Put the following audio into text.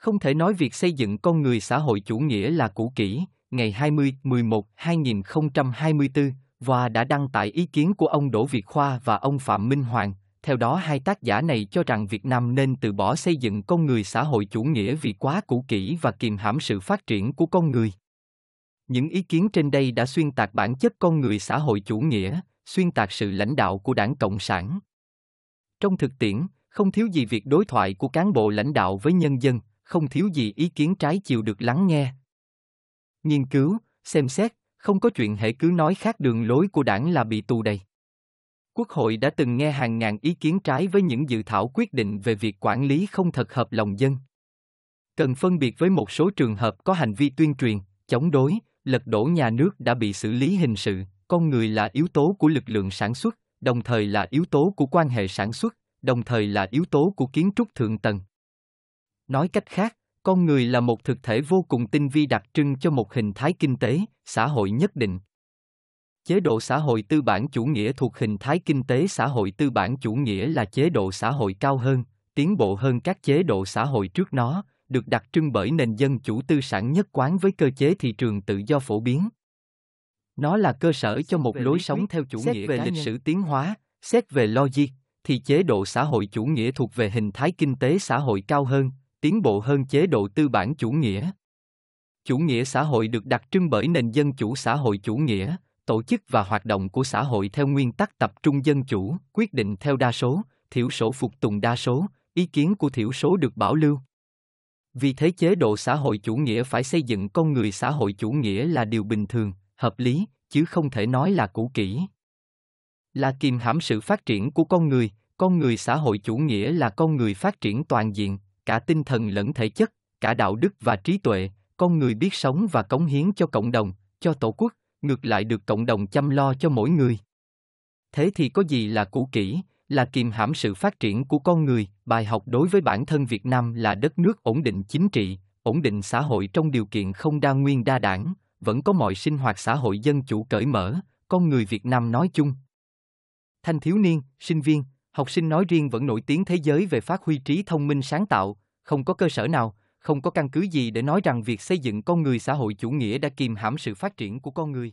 Không thể nói việc xây dựng con người xã hội chủ nghĩa là cũ kỹ, ngày 20 11 2024, và đã đăng tải ý kiến của ông Đỗ Việt Khoa và ông Phạm Minh Hoàng. Theo đó hai tác giả này cho rằng Việt Nam nên từ bỏ xây dựng con người xã hội chủ nghĩa vì quá cũ kỹ và kiềm hãm sự phát triển của con người. Những ý kiến trên đây đã xuyên tạc bản chất con người xã hội chủ nghĩa, xuyên tạc sự lãnh đạo của Đảng Cộng sản. Trong thực tiễn, không thiếu gì việc đối thoại của cán bộ lãnh đạo với nhân dân, không thiếu gì ý kiến trái chiều được lắng nghe. Nghiên cứu, xem xét, không có chuyện hệ cứ nói khác đường lối của đảng là bị tù đầy. Quốc hội đã từng nghe hàng ngàn ý kiến trái với những dự thảo quyết định về việc quản lý không thật hợp lòng dân. Cần phân biệt với một số trường hợp có hành vi tuyên truyền, chống đối, lật đổ nhà nước đã bị xử lý hình sự, con người là yếu tố của lực lượng sản xuất, đồng thời là yếu tố của quan hệ sản xuất, đồng thời là yếu tố của kiến trúc thượng tầng. Nói cách khác, con người là một thực thể vô cùng tinh vi đặc trưng cho một hình thái kinh tế, xã hội nhất định. Chế độ xã hội tư bản chủ nghĩa thuộc hình thái kinh tế xã hội tư bản chủ nghĩa là chế độ xã hội cao hơn, tiến bộ hơn các chế độ xã hội trước nó, được đặc trưng bởi nền dân chủ tư sản nhất quán với cơ chế thị trường tự do phổ biến. Nó là cơ sở cho một lối sống theo chủ nghĩa về lịch sử tiến hóa, xét về logic, thì chế độ xã hội chủ nghĩa thuộc về hình thái kinh tế xã hội cao hơn, tiến bộ hơn chế độ tư bản chủ nghĩa. Chủ nghĩa xã hội được đặc trưng bởi nền dân chủ xã hội chủ nghĩa, tổ chức và hoạt động của xã hội theo nguyên tắc tập trung dân chủ, quyết định theo đa số, thiểu số phục tùng đa số, ý kiến của thiểu số được bảo lưu. Vì thế chế độ xã hội chủ nghĩa phải xây dựng con người xã hội chủ nghĩa là điều bình thường, hợp lý, chứ không thể nói là cũ kỹ. Là kìm hãm sự phát triển của con người, con người xã hội chủ nghĩa là con người phát triển toàn diện, cả tinh thần lẫn thể chất, cả đạo đức và trí tuệ, con người biết sống và cống hiến cho cộng đồng, cho tổ quốc, ngược lại được cộng đồng chăm lo cho mỗi người. Thế thì có gì là cũ kỹ, là kìm hãm sự phát triển của con người, bài học đối với bản thân Việt Nam là đất nước ổn định chính trị, ổn định xã hội trong điều kiện không đa nguyên đa đảng, vẫn có mọi sinh hoạt xã hội dân chủ cởi mở, con người Việt Nam nói chung. Thanh thiếu niên, sinh viên, học sinh nói riêng vẫn nổi tiếng thế giới về phát huy trí thông minh sáng tạo, không có cơ sở nào, không có căn cứ gì để nói rằng việc xây dựng con người xã hội chủ nghĩa đã kìm hãm sự phát triển của con người.